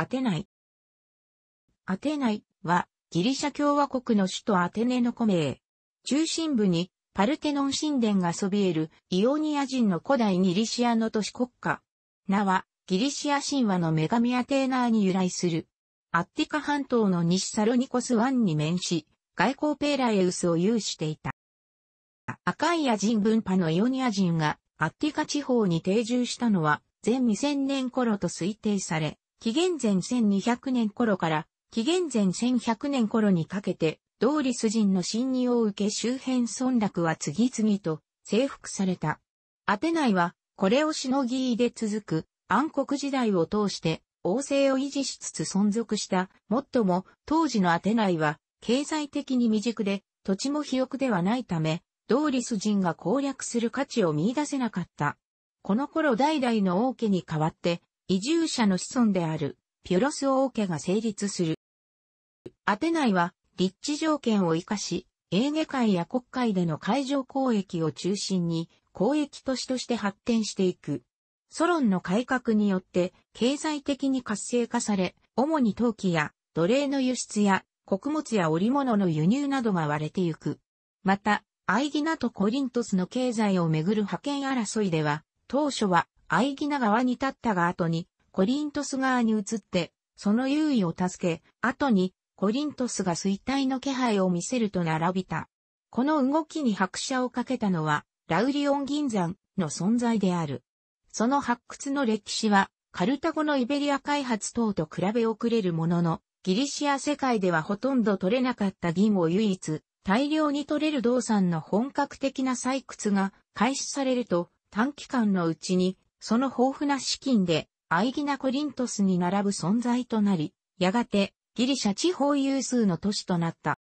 アテナイ。アテナイはギリシャ共和国の首都アテネの古名。中心部にパルテノン神殿がそびえるイオニア人の古代ギリシアの都市国家。名はギリシア神話の女神アテーナーに由来する。アッティカ半島の西サロニコス湾に面し、外交ペーラエウスを有していた。アカイア人分派のイオニア人がアッティカ地方に定住したのは全2000年頃と推定され、紀元前1200年頃から紀元前1100年頃にかけて、ドーリス人の侵入を受け周辺村落は次々と征服された。アテナイは、これをしのぎで続く暗黒時代を通して王政を維持しつつ存続した。もっとも、当時のアテナイは、経済的に未熟で、土地も肥沃ではないため、ドーリス人が攻略する価値を見出せなかった。この頃代々の王家に代わって、移住者の子孫である、ピュロス王家が成立する。アテナイは、立地条件を活かし、エーゲ海や国海での海上交易を中心に、交易都市として発展していく。ソロンの改革によって、経済的に活性化され、主に陶器や奴隷の輸出や穀物や織物の輸入などが割れていく。また、アイギナとコリントスの経済をめぐる覇権争いでは、当初はアイギナ川に立ったが後に、コリントス側に移って、その優位を助け、後に、コリントスが衰退の気配を見せると並びた。この動きに拍車をかけたのは、ラウリオン銀山の存在である。その発掘の歴史は、カルタゴのイベリア開発等と比べ遅れるものの、ギリシア世界ではほとんど取れなかった銀を唯一、大量に取れる銅山の本格的な採掘が開始されると、短期間のうちにその豊富な資金で、アイギナコリントスに並ぶ存在となり、やがてギリシャ地方有数の都市となった。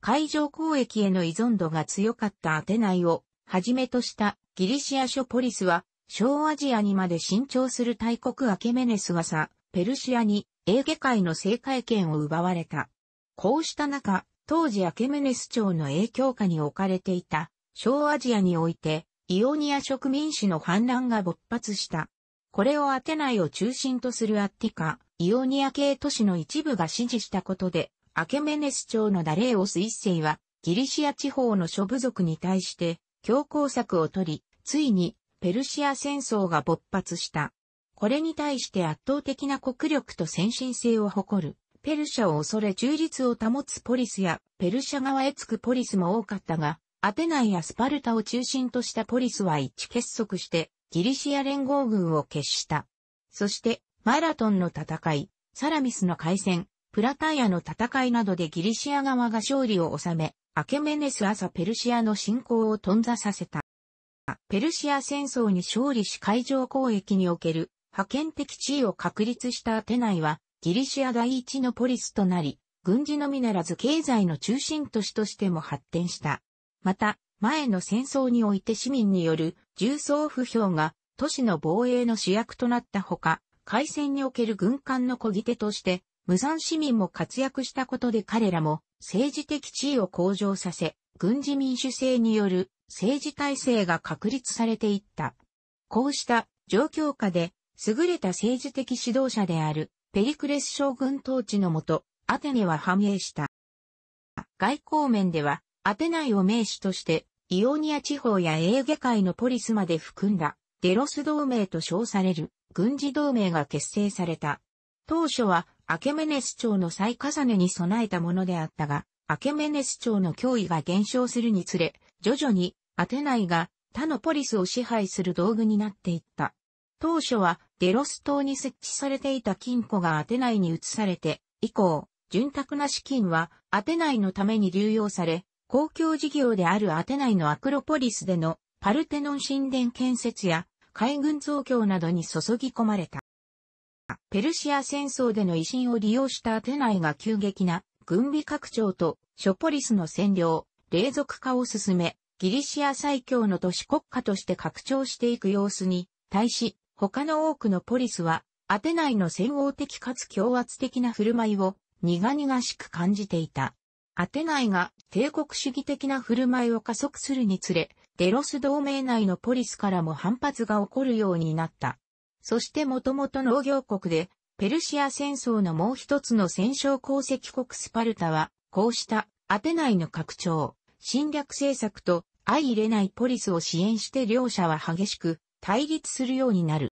海上交易への依存度が強かったアテナイをはじめとしたギリシア諸ポリスは小アジアにまで伸長する大国アケメネスがさ、ペルシアにエーゲ海の政界権を奪われた。こうした中、当時アケメネス朝の影響下に置かれていた小アジアにおいてイオニア植民地の反乱が勃発した。これをアテナイを中心とするアッティカ、イオニア系都市の一部が支持したことで、アケメネス朝のダレーオス一世は、ギリシア地方の諸部族に対して、強硬策を取り、ついに、ペルシア戦争が勃発した。これに対して圧倒的な国力と先進性を誇る、ペルシャを恐れ中立を保つポリスや、ペルシャ側へつくポリスも多かったが、アテナイやスパルタを中心としたポリスは一致結束してギリシア連合軍を決した。そしてマラトンの戦い、サラミスの海戦、プラタイアの戦いなどでギリシア側が勝利を収め、アケメネス朝ペルシアの侵攻を頓挫させた。ペルシア戦争に勝利し海上交易における派遣的地位を確立したアテナイはギリシア第一のポリスとなり、軍事のみならず経済の中心都市としても発展した。また、前の戦争において市民による重装不評が都市の防衛の主役となったほか、海戦における軍艦の漕ぎ手として、無残市民も活躍したことで彼らも政治的地位を向上させ、軍事民主制による政治体制が確立されていった。こうした状況下で優れた政治的指導者であるペリクレス将軍統治のもと、アテネは繁栄した。外交面ではアテナイを名手として、イオニア地方やエーゲ海のポリスまで含んだ、デロス同盟と称される、軍事同盟が結成された。当初は、アケメネス朝の再重ねに備えたものであったが、アケメネス朝の脅威が減少するにつれ、徐々に、アテナイが他のポリスを支配する道具になっていった。当初は、デロス島に設置されていた金庫がアテナイに移されて、以降、潤沢な資金はアテナイのために流用され、公共事業であるアテナイのアクロポリスでのパルテノン神殿建設や海軍増強などに注ぎ込まれた。ペルシア戦争での威信を利用したアテナイが急激な軍備拡張とショポリスの占領、霊属化を進め、ギリシア最強の都市国家として拡張していく様子に、対し、他の多くのポリスは、アテナイの戦王的かつ強圧的な振る舞いを、苦々しく感じていた。アテナイが帝国主義的な振る舞いを加速するにつれ、デロス同盟内のポリスからも反発が起こるようになった。そしてもともと農業国で、ペルシア戦争のもう一つの戦勝功績国スパルタは、こうしたアテナイの拡張、侵略政策と相入れないポリスを支援して両者は激しく対立するようになる。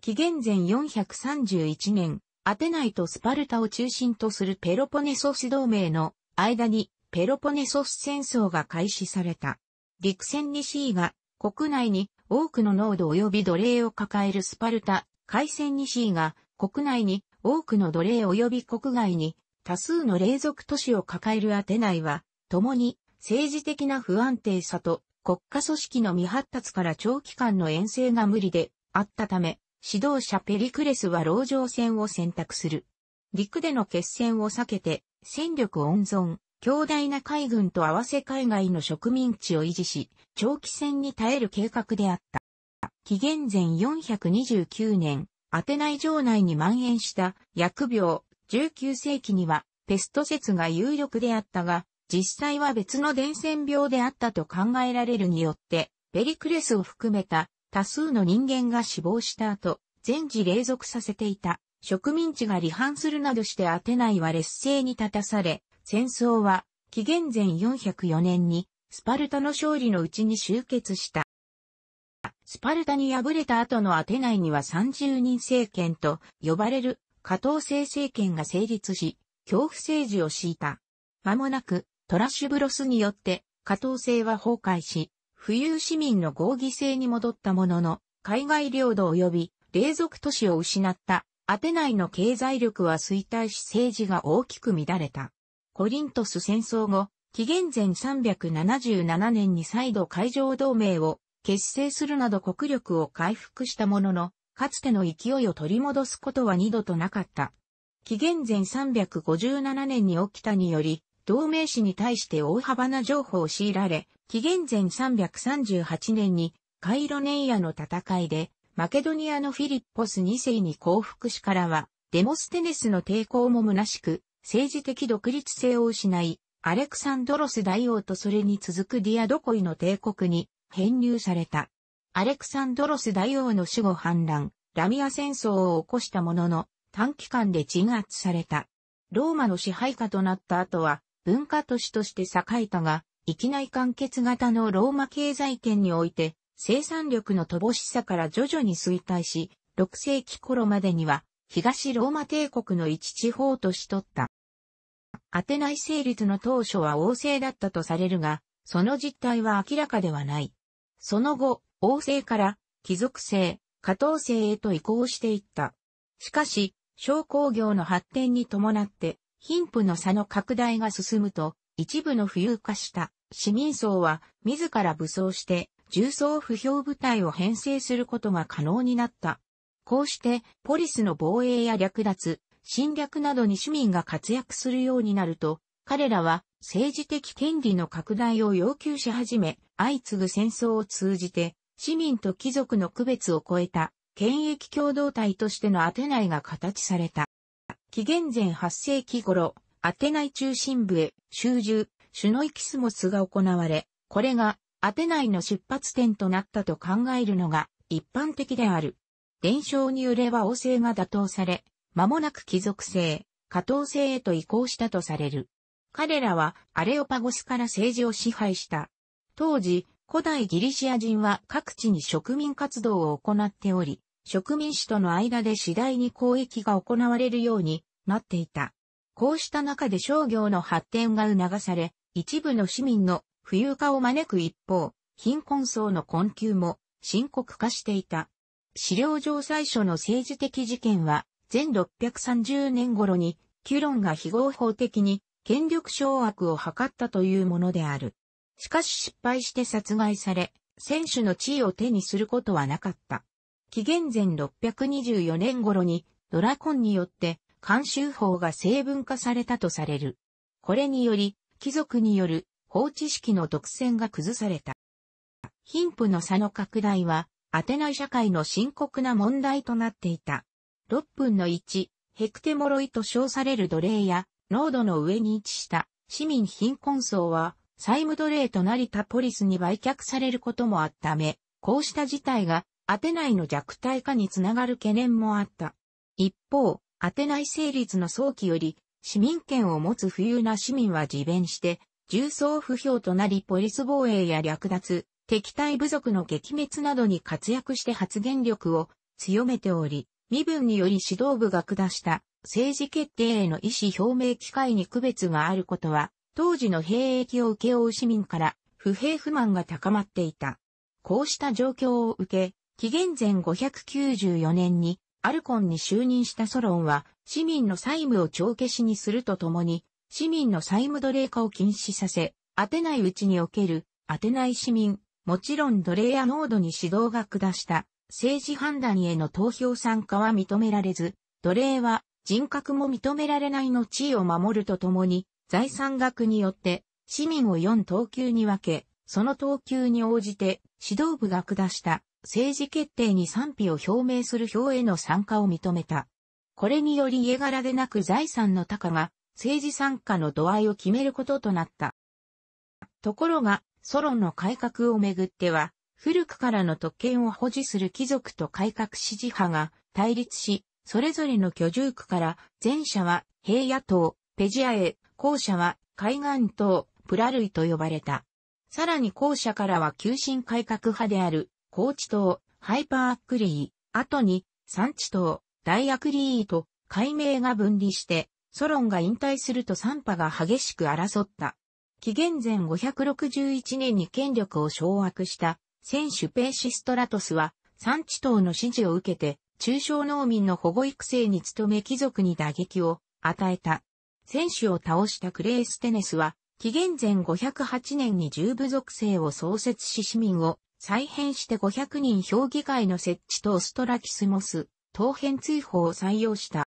紀元前431年、アテナイとスパルタを中心とするペロポネソス同盟の間にペロポネソス戦争が開始された。陸戦 C が国内に多くの濃度及び奴隷を抱えるスパルタ、海戦 C が国内に多くの奴隷及び国外に多数の霊族都市を抱えるアテナイは、共に政治的な不安定さと国家組織の未発達から長期間の遠征が無理であったため、指導者ペリクレスは籠城戦を選択する。陸での決戦を避けて、戦力温存、強大な海軍と合わせ海外の植民地を維持し、長期戦に耐える計画であった。紀元前429年、アテナイ城内に蔓延した疫病、19世紀にはペスト説が有力であったが、実際は別の伝染病であったと考えられるによって、ペリクレスを含めた多数の人間が死亡した後、全治隷属させていた。植民地が離反するなどしてアテナイは劣勢に立たされ、戦争は紀元前404年にスパルタの勝利のうちに終結した。スパルタに敗れた後のアテナイには30人政権と呼ばれる加藤制政権が成立し、恐怖政治を敷いた。間もなくトラッシュブロスによって加藤政は崩壊し、富裕市民の合議制に戻ったものの、海外領土及び霊族都市を失ったアテナイの経済力は衰退し政治が大きく乱れた。コリントス戦争後、紀元前377年に再度海上同盟を結成するなど国力を回復したものの、かつての勢いを取り戻すことは二度となかった。紀元前357年に起きたにより、同盟史に対して大幅な譲歩を強いられ、紀元前338年にカイロネイアの戦いでマケドニアのフィリッポス2世に降伏しからは、デモステネスの抵抗も虚しく、政治的独立性を失い、アレクサンドロス大王とそれに続くディアドコイの帝国に編入された。アレクサンドロス大王の死後反乱、ラミア戦争を起こしたものの、短期間で鎮圧された。ローマの支配下となった後は、文化都市として栄えたが、域内完結型のローマ経済圏において、生産力の乏しさから徐々に衰退し、6世紀頃までには東ローマ帝国の一地方としとった。アテナイ成立の当初は王政だったとされるが、その実態は明らかではない。その後、王政から貴族制、下等制へと移行していった。しかし、商工業の発展に伴って、貧富の差の拡大が進むと、一部の富裕化した市民層は自ら武装して重装不評部隊を編成することが可能になった。こうして、ポリスの防衛や略奪、侵略などに市民が活躍するようになると、彼らは政治的権利の拡大を要求し始め、相次ぐ戦争を通じて、市民と貴族の区別を超えた、権益共同体としてのアテナイが形された。紀元前8世紀頃、アテナイ中心部へ、集中、シュノイキスモスが行われ、これがアテナイの出発点となったと考えるのが一般的である。伝承に揺れは王政が打倒され、間もなく貴族制、下等制へと移行したとされる。彼らはアレオパゴスから政治を支配した。当時、古代ギリシア人は各地に植民活動を行っており、植民主との間で次第に交易が行われるようになっていた。こうした中で商業の発展が促され、一部の市民の富裕化を招く一方、貧困層の困窮も深刻化していた。資料上最初の政治的事件は、前630年頃に、キュロンが非合法的に権力掌握を図ったというものである。しかし失敗して殺害され、選手の地位を手にすることはなかった。紀元前624年頃にドラコンによって慣習法が成文化されたとされる。これにより、貴族による放置式の独占が崩された。貧富の差の拡大は、アテナイ社会の深刻な問題となっていた。6分の1、ヘクテモロイと称される奴隷や、濃度の上に位置した市民貧困層は、債務奴隷となりたポリスに売却されることもあったため、こうした事態がアテナイの弱体化につながる懸念もあった。一方、アテナイ成立の早期より市民権を持つ富裕な市民は自弁して重装不評となりポリス防衛や略奪、敵対部族の撃滅などに活躍して発言力を強めており、身分により指導部が下した政治決定への意思表明機会に区別があることは、当時の兵役を請け負う市民から不平不満が高まっていた。こうした状況を受け、紀元前594年にアルコンに就任したソロンは市民の債務を帳消しにするとともに市民の債務奴隷化を禁止させ、当てないうちにおける、当てない市民、もちろん奴隷や濃度に指導が下した政治判断への投票参加は認められず、奴隷は人格も認められないの地位を守るとともに、財産額によって市民を4等級に分け、その等級に応じて指導部が下した政治決定に賛否を表明する票への参加を認めた。これにより家柄でなく財産の高が政治参加の度合いを決めることとなった。ところが、ソロンの改革をめぐっては、古くからの特権を保持する貴族と改革支持派が対立し、それぞれの居住区から前者は平野党、ペジアへ、後者は海岸党、プラ類と呼ばれた。さらに後者からは急進改革派である、高知党、ハイパーアクリー、後に、山地党、大アクリーと、改名が分離して、ソロンが引退すると3パが激しく争った。紀元前561年に権力を掌握した選手ペーシストラトスは産地等の支持を受けて中小農民の保護育成に努め貴族に打撃を与えた。選手を倒したクレーステネスは紀元前508年に重部属性を創設し市民を再編して500人評議会の設置とストラキスモス、当編追放を採用した。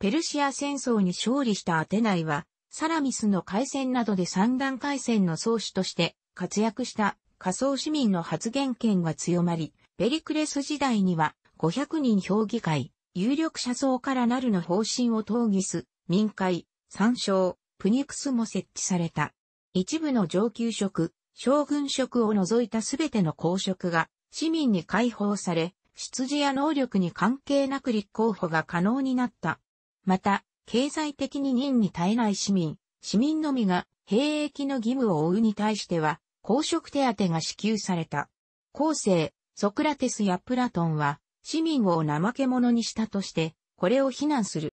ペルシア戦争に勝利したアテナイは、サラミスの海戦などで三段海戦の創始として活躍した仮想市民の発言権が強まり、ペリクレス時代には500人評議会、有力者層からなるの方針を討議す、民会、参照、プニクスも設置された。一部の上級職、将軍職を除いたすべての公職が市民に解放され、出自や能力に関係なく立候補が可能になった。また、経済的に任に耐えない市民、市民のみが兵役の義務を負うに対しては、公職手当が支給された。後世、ソクラテスやプラトンは、市民を怠け者にしたとして、これを非難する。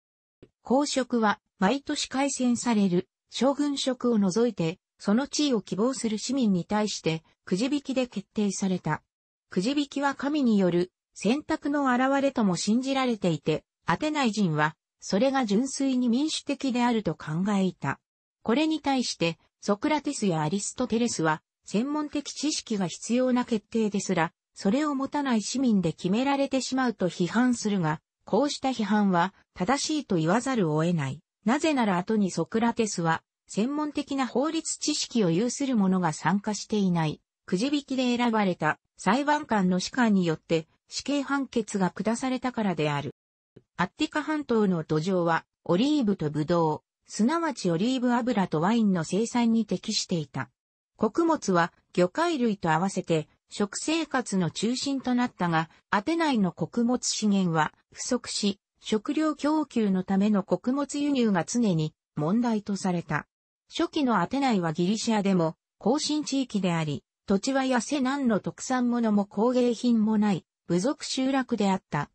公職は、毎年改選される、将軍職を除いて、その地位を希望する市民に対して、くじ引きで決定された。くじ引きは神による、選択の現れとも信じられていて、アテナイ人は、それが純粋に民主的であると考えた。これに対して、ソクラテスやアリストテレスは、専門的知識が必要な決定ですら、それを持たない市民で決められてしまうと批判するが、こうした批判は正しいと言わざるを得ない。なぜなら後にソクラテスは、専門的な法律知識を有する者が参加していない、くじ引きで選ばれた裁判官の士官によって死刑判決が下されたからである。アッティカ半島の土壌は、オリーブとブドウ、すなわちオリーブ油とワインの生産に適していた。穀物は魚介類と合わせて食生活の中心となったが、アテナイの穀物資源は不足し、食料供給のための穀物輸入が常に問題とされた。初期のアテナイはギリシアでも後進地域であり、土地は痩せ何の特産物も工芸品もない、部族集落であった。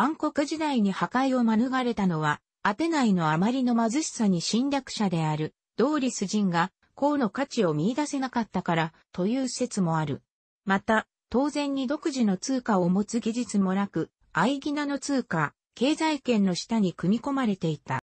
暗黒時代に破壊を免れたのは、アテナイのあまりの貧しさに侵略者である、ドーリス人が、項の価値を見出せなかったから、という説もある。また、当然に独自の通貨を持つ技術もなく、アイギナの通貨、経済圏の下に組み込まれていた。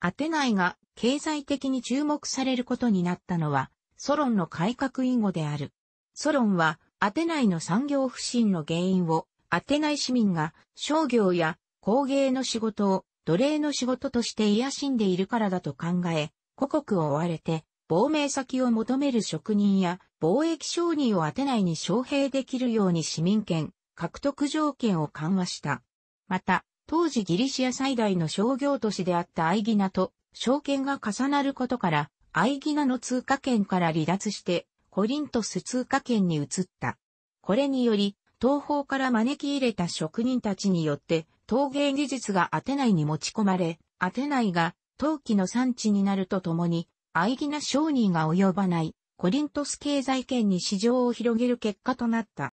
アテナイが経済的に注目されることになったのは、ソロンの改革以後である。ソロンは、アテナイの産業不振の原因を、アテナイ市民が商業や工芸の仕事を奴隷の仕事として癒しんでいるからだと考え、故国を追われて、亡命先を求める職人や貿易商人をアテナイに招聘できるように市民権、獲得条件を緩和した。また、当時ギリシア最大の商業都市であったアイギナと証券が重なることから、アイギナの通貨圏から離脱して、コリントス通貨圏に移った。これにより、東方から招き入れた職人たちによって陶芸技術がアテナイに持ち込まれ、アテナイが陶器の産地になるとともに、愛義な商人が及ばないコリントス経済圏に市場を広げる結果となった。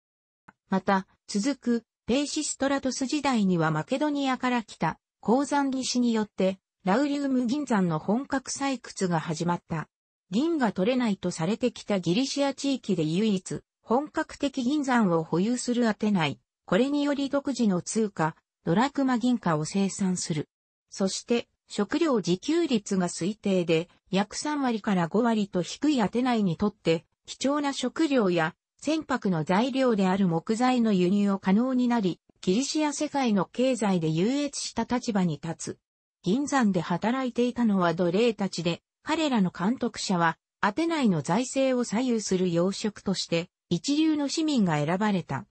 また、続くペイシストラトス時代にはマケドニアから来た鉱山技師によって、ラウリウム銀山の本格採掘が始まった。銀が取れないとされてきたギリシア地域で唯一、本格的銀山を保有するアテナイ、これにより独自の通貨、ドラクマ銀貨を生産する。そして、食料自給率が推定で、約3割から5割と低いアテナイにとって、貴重な食料や、船舶の材料である木材の輸入を可能になり、キリシア世界の経済で優越した立場に立つ。銀山で働いていたのは奴隷たちで、彼らの監督者は、アテナイの財政を左右する要職として、一流の市民が選ばれた。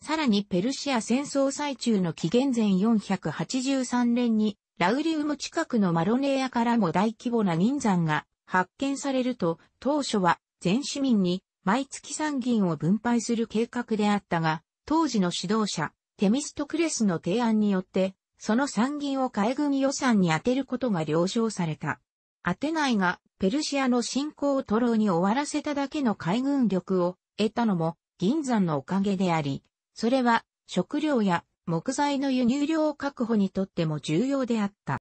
さらにペルシア戦争最中の紀元前483年に、ラウリウム近くのマロネアからも大規模な人山が発見されると、当初は全市民に毎月産銀を分配する計画であったが、当時の指導者、テミストクレスの提案によって、その産銀を海軍予算に充てることが了承された。アテナイがペルシアの侵攻を徒労に終わらせただけの海軍力を得たのも銀山のおかげであり、それは食料や木材の輸入量確保にとっても重要であった。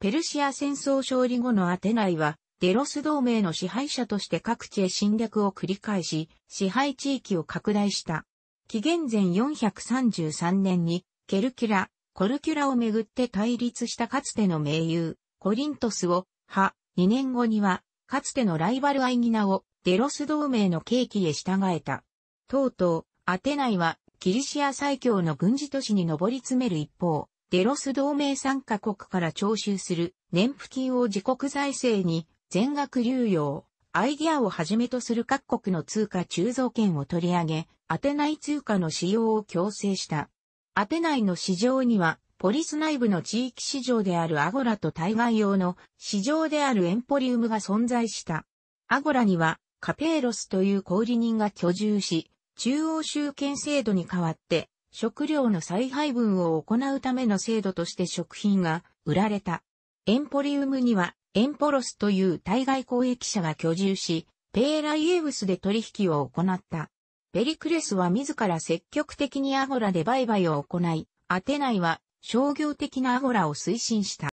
ペルシア戦争勝利後のアテナイは、デロス同盟の支配者として各地へ侵略を繰り返し、支配地域を拡大した。紀元前433年に、ケルキュラ、コルキュラをめぐって対立したかつての盟友、コリントスを、派、2年後には、かつてのライバルアイギナをデロス同盟の契機へ従えた。とうとう、アテナイはキリシア最強の軍事都市に上り詰める一方、デロス同盟参加国から徴収する年付金を自国財政に全額流用、アイディアをはじめとする各国の通貨鋳造権を取り上げ、アテナイ通貨の使用を強制した。アテナイの市場には、ポリス内部の地域市場であるアゴラと対外用の市場であるエンポリウムが存在した。アゴラにはカペーロスという小売人が居住し、中央集権制度に代わって、食料の再配分を行うための制度として食品が売られた。エンポリウムには、エンポロスという対外交易者が居住し、ペーライエウスで取引を行った。ペリクレスは自ら積極的にアゴラで売買を行い、アテナイは商業的なアゴラを推進した。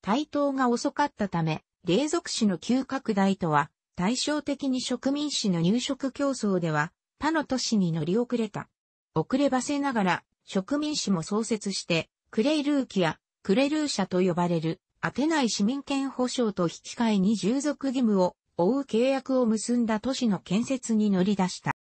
対等が遅かったため、霊属種の急拡大とは対照的に植民地の入植競争では、他の都市に乗り遅れた。遅ればせながら、植民地も創設して、クレイルーキやクレルー社と呼ばれる、アテナイ市民権保障と引き換えに従属義務を負う契約を結んだ都市の建設に乗り出した。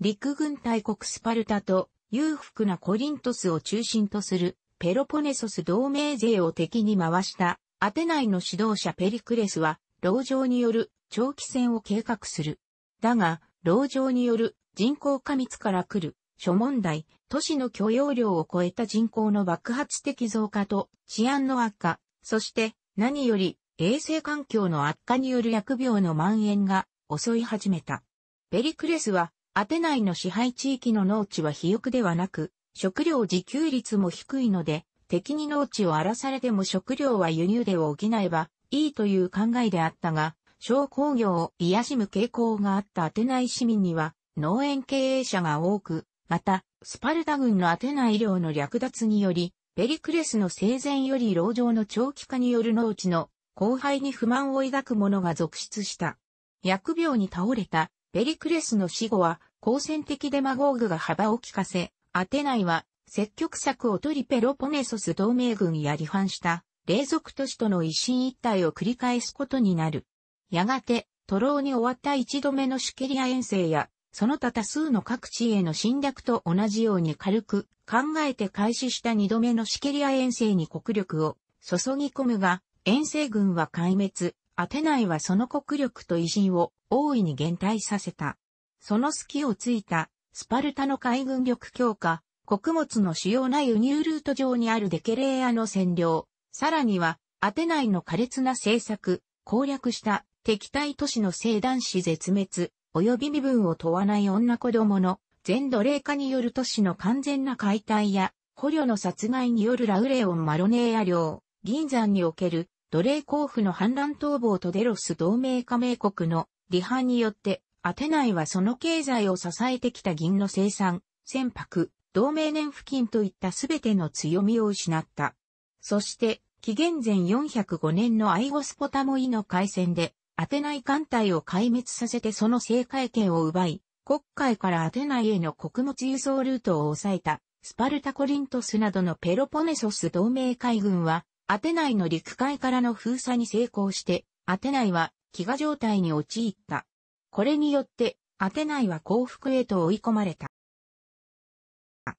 陸軍大国スパルタと裕福なコリントスを中心とするペロポネソス同盟勢を敵に回したアテナイの指導者ペリクレスは牢城による長期戦を計画する。だが、牢城による人口過密から来る諸問題、都市の許容量を超えた人口の爆発的増加と治安の悪化、そして何より衛生環境の悪化による疫病の蔓延が襲い始めた。ペリクレスはアテナイの支配地域の農地は肥沃ではなく、食料自給率も低いので、敵に農地を荒らされても食料は輸入で補えばいいという考えであったが、商工業を癒しむ傾向があったアテナイ市民には農園経営者が多く、また、スパルタ軍のアテナイ領の略奪により、ペリクレスの生前より牢状の長期化による農地の荒廃に不満を抱く者が続出した。薬病に倒れたペリクレスの死後は、好戦的デマゴーグが幅を利かせ、アテナイは積極策を取りペロポネソス同盟軍や離反した隷属都市との一進一退を繰り返すことになる。やがて、徒労に終わった一度目のシュケリア遠征や、その他多数の各地への侵略と同じように軽く考えて開始した二度目のシケリア遠征に国力を注ぎ込むが、遠征軍は壊滅、アテナイはその国力と威信を大いに減退させた。その隙をついたスパルタの海軍力強化、穀物の主要な輸入ルート上にあるデケレーアの占領、さらには、アテナイの苛烈な政策、攻略した敵対都市の性男子絶滅、及び身分を問わない女子供の全奴隷化による都市の完全な解体や、捕虜の殺害によるラウレオン・マロネーア領、銀山における奴隷交付の反乱逃亡とデロス同盟加盟国の離反によって、アテナイはその経済を支えてきた銀の生産、船舶、同盟年付近といったすべての強みを失った。そして、紀元前405年のアイゴスポタモイの海戦で、アテナイ艦隊を壊滅させてその正解権を奪い、国海からアテナイへの穀物輸送ルートを抑えた、スパルタコリントスなどのペロポネソス同盟海軍は、アテナイの陸海からの封鎖に成功して、アテナイは飢餓状態に陥った。これによって、アテナイは降伏へと追い込まれた。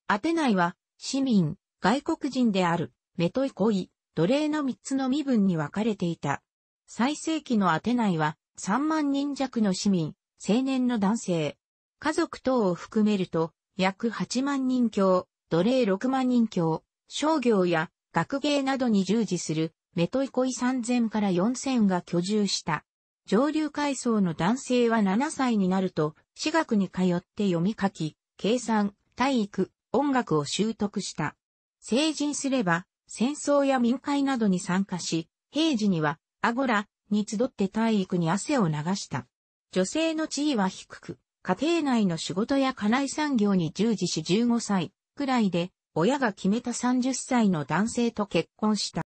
アテナイは、市民、外国人である、メトイコイ、奴隷の3つの身分に分かれていた。最盛期のアテナイは3万人弱の市民、青年の男性、家族等を含めると約8万人強、奴隷6万人強、商業や学芸などに従事するメトイコイ3000から4000が居住した。上流階層の男性は7歳になると、私学に通って読み書き、計算、体育、音楽を習得した。成人すれば、戦争や民会などに参加し、平時には、アゴラに集って体育に汗を流した。女性の地位は低く、家庭内の仕事や家内産業に従事し15歳くらいで、親が決めた30歳の男性と結婚した。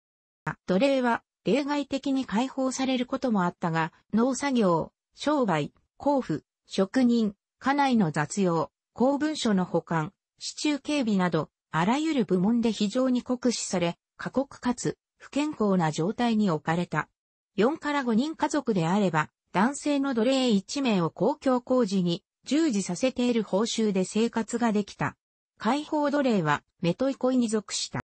奴隷は例外的に解放されることもあったが、農作業、商売、交付、職人、家内の雑用、公文書の保管、市中警備など、あらゆる部門で非常に酷使され、過酷かつ不健康な状態に置かれた。4から5人家族であれば、男性の奴隷1名を公共工事に従事させている報酬で生活ができた。解放奴隷はメトイコイに属した。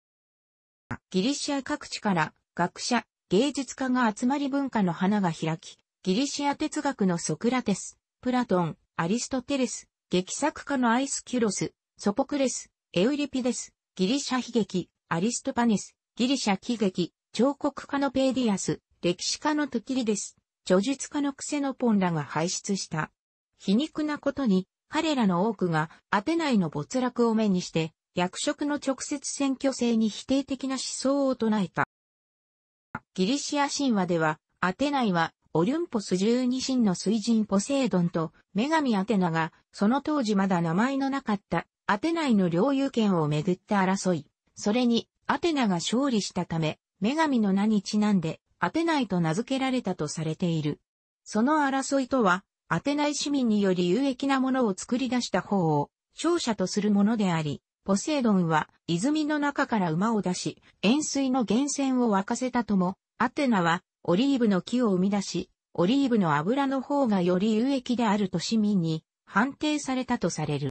ギリシア各地から学者、芸術家が集まり文化の花が開き、ギリシア哲学のソクラテス、プラトン、アリストテレス、劇作家のアイスキュロス、ソポクレス、エウリピデス、ギリシャ悲劇、アリストパネス、ギリシャ喜劇、彫刻家のペーディアス、歴史家のトキリデス、著述家のクセノポンらが輩出した。皮肉なことに、彼らの多くがアテナイの没落を目にして、役職の直接選挙制に否定的な思想を唱えた。ギリシア神話では、アテナイはオリュンポス十二神の水神ポセイドンと女神アテナが、その当時まだ名前のなかったアテナイの領有権をめぐって争い、それに、アテナが勝利したため、女神の名にちなんで、アテナイと名付けられたとされている。その争いとは、アテナイ市民により有益なものを作り出した方を、勝者とするものであり、ポセイドンは、泉の中から馬を出し、塩水の源泉を沸かせたとも、アテナは、オリーブの木を生み出し、オリーブの油の方がより有益であると市民に判定されたとされる。